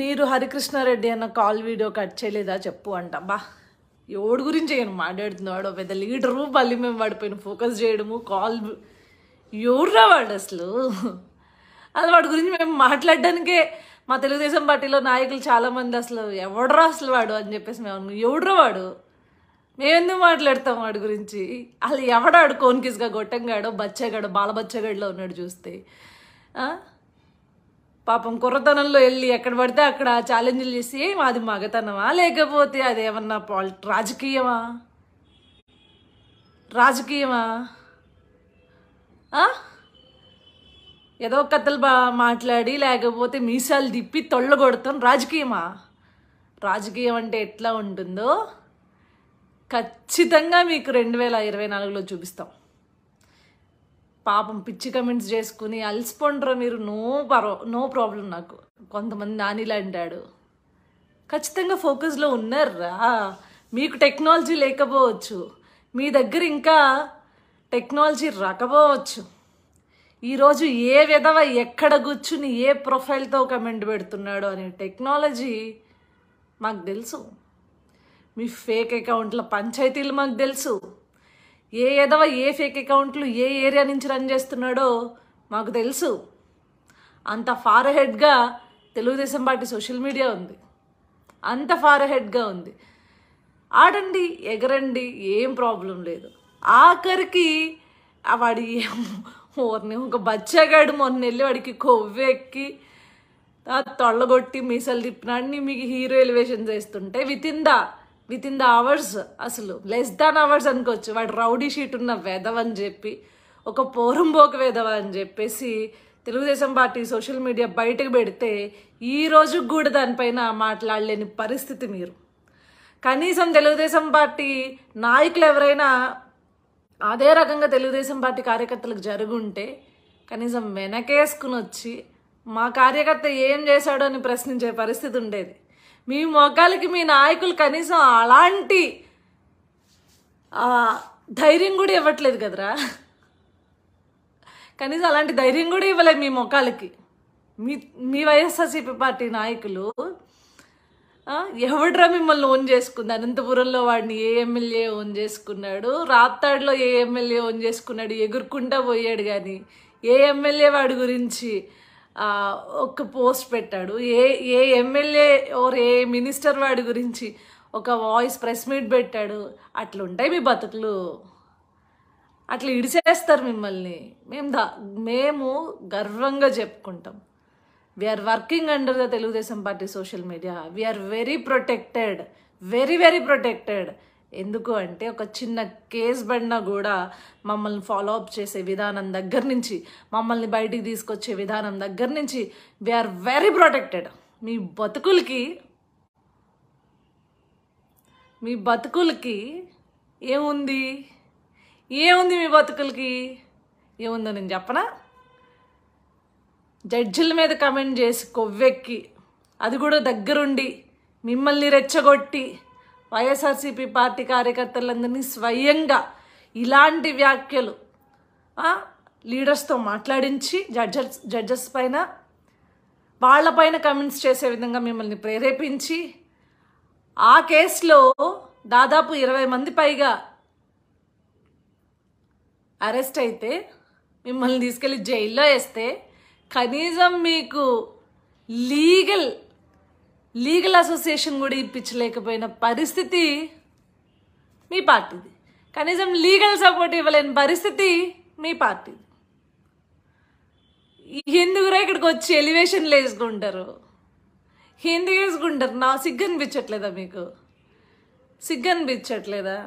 మీరు హరికృష్ణారెడ్డి అన్న call video cut చేయలేదా చెప్పు అంట బా ఎవడి గురించి నేను మాట్లాడుతున్నాడు పెద్ద లీడరు మళ్ళీ మేము వాడిపోయిన ఫోకస్ చేయడము కాల్ ఎవర్రా వాడు అసలు అది వాడి గురించి మేము మాట్లాడడానికే మా తెలుగుదేశం పార్టీలో నాయకులు చాలామంది అసలు ఎవడరా అసలు వాడు అని చెప్పేసి మేము ఎవడరా వాడు మేమెందుకు మాట్లాడతాం వాడి గురించి అసలు ఎవడాడు కోన్కిస్గా గొట్టంగాడో బచ్చగాడో బాలబచ్చగాడిలో ఉన్నాడు చూస్తే పాపం కుర్రతనంలో వెళ్ళి ఎక్కడ పడితే అక్కడ ఛాలెంజ్లు చేసి అది మగతనమా లేకపోతే అదేమన్నా పాల్ రాజకీయమా రాజకీయమా ఏదో కథలు బా మాట్లాడి లేకపోతే మీసాలు తిప్పి తొళ్ళగొడతాం రాజకీయమా రాజకీయం అంటే ఎట్లా ఉంటుందో ఖచ్చితంగా మీకు రెండు వేల ఇరవై నాలుగులో చూపిస్తాం పాపం పిచ్చి కమెంట్స్ చేసుకుని అలసిపోండ్రో మీరు నో పరో నో ప్రాబ్లం నాకు కొంతమంది నానిలా అంటాడు ఖచ్చితంగా ఫోకస్లో ఉన్నారా మీకు టెక్నాలజీ లేకపోవచ్చు మీ దగ్గర ఇంకా టెక్నాలజీ రాకపోవచ్చు ఈరోజు ఏ విధవ ఎక్కడ కూర్చుని ఏ ప్రొఫైల్తో కమెంట్ పెడుతున్నాడు అనే టెక్నాలజీ మాకు తెలుసు మీ ఫేక్ అకౌంట్ల పంచాయతీలు మాకు తెలుసు ఏ ఏదవ ఏ ఫేక్ అకౌంట్లు ఏ ఏరియా నుంచి రన్ చేస్తున్నాడో మాకు తెలుసు అంత ఫార్ హెడ్గా తెలుగుదేశం పార్టీ సోషల్ మీడియా ఉంది అంత ఫార్ హెడ్గా ఉంది ఆడండి ఎగరండి ఏం ప్రాబ్లం లేదు ఆఖరికి వాడి ఓర్ని ఒక బచ్చగాడు మొన్న వెళ్ళి వాడికి కొవ్వెక్కి తొళ్ళగొట్టి మీసలు తిప్పినాడిని మీకు హీరో ఎలివేషన్ చేస్తుంటే with in the with in the hours అసలు లెస్ దాన్ అవర్స్ అనుకోవచ్చు వాడు రౌడీ షీట్ ఉన్న వెధవ అని చెప్పి ఒక పోరం బోక వేదవ అని చెప్పేసి తెలుగుదేశం పార్టీ సోషల్ మీడియా బయటకు పెడితే ఈ రోజు కూడా దానిపైన మాట్లాడలేని పరిస్థితి మీరు కనీసం తెలుగుదేశం పార్టీ నాయకులు ఎవరైనా అదే రకంగా తెలుగుదేశం పార్టీ కార్యకర్తలకు జరుగుంటే కనీసం వెనకేసుకుని వచ్చి మా కార్యకర్త ఏం చేశాడో అని ప్రశ్నించే పరిస్థితి ఉండేది మీ మొగ్గాలకి మీ నాయకులు కనీసం అలాంటి ధైర్యం కూడా ఇవ్వట్లేదు కదరా కనీసం అలాంటి ధైర్యం కూడా ఇవ్వలేదు మీ మొగ్గాలకి మీ మీ వైఎస్ఆర్సీపీ పార్టీ నాయకులు ఎవడ్రా మిమ్మల్ని ఓన్ చేసుకుంది అనంతపురంలో వాడిని ఏ ఎమ్మెల్యే ఓన్ చేసుకున్నాడు రాత్తాడులో ఏ ఎమ్మెల్యే ఓన్ చేసుకున్నాడు ఎగురుకుంటా పోయాడు కానీ ఏ ఎమ్మెల్యే వాడి గురించి ఒక పోస్ట్ పెట్టాడు a a MLA or a minister వాడి గురించి ఒక వాయిస్ ప్రెస్ మీట్ పెట్టాడు అట్లుంటాయి మీ బతుకులు అట్లా ఇడిచేస్తారు మిమ్మల్ని మేము దా మేము గర్వంగా చెప్పుకుంటాం we are working under the Telugu Desam party social media we are very protected very very protected ఎందుకు అంటే ఒక చిన్న కేస్ పడినా కూడా మమ్మల్ని ఫాలో అప్ చేసే విధానం దగ్గర నుంచి మమ్మల్ని బయటికి తీసుకొచ్చే విధానం దగ్గర నుంచి వీఆర్ వెరీ ప్రొటెక్టెడ్ మీ బతుకులకి మీ బతుకులకి ఏముంది ఏముంది మీ బతుకులకి ఏముందో నేను చెప్పనా జడ్జిల మీద కమెంట్ చేసి కొవ్వెక్కి అది కూడా దగ్గరుండి మిమ్మల్ని రెచ్చగొట్టి వైఎస్ఆర్సీపీ పార్టీ కార్యకర్తలందరినీ స్వయంగా ఇలాంటి వ్యాఖ్యలు లీడర్స్తో మాట్లాడించి జడ్జెస్ జడ్జెస్ పైన వాళ్ళపైన కమెంట్స్ చేసే విధంగా మిమ్మల్ని ప్రేరేపించి ఆ కేసులో దాదాపు ఇరవై మంది పైగా అరెస్ట్ అయితే మిమ్మల్ని తీసుకెళ్ళి జైల్లో వేస్తే కనీసం మీకు లీగల్ లీగల్ అసోసియేషన్ కూడా ఇప్పించలేకపోయిన పరిస్థితి మీ పార్టీది కనీసం లీగల్ సపోర్ట్ ఇవ్వలేని పరిస్థితి మీ పార్టీది ఎందుకురా ఇక్కడికి వచ్చి ఎలివేషన్లు వేసుకుంటారు ఎందుకు వేసుకుంటారు నా సిగ్గు అనిపించట్లేదా మీకు సిగ్గు అనిపించట్లేదా